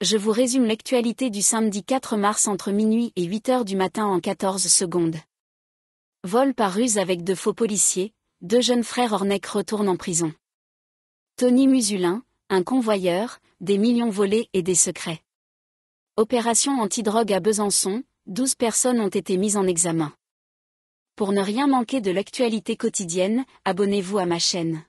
je vous résume l'actualité du samedi 4 mars entre minuit et 8 heures du matin en 14 secondes. Vol par ruse avec de faux policiers, deux jeunes frères Ornec retournent en prison. Tony Musulin, un convoyeur, des millions volés et des secrets. Opération antidrogue à Besançon, 12 personnes ont été mises en examen. Pour ne rien manquer de l'actualité quotidienne, abonnez-vous à ma chaîne.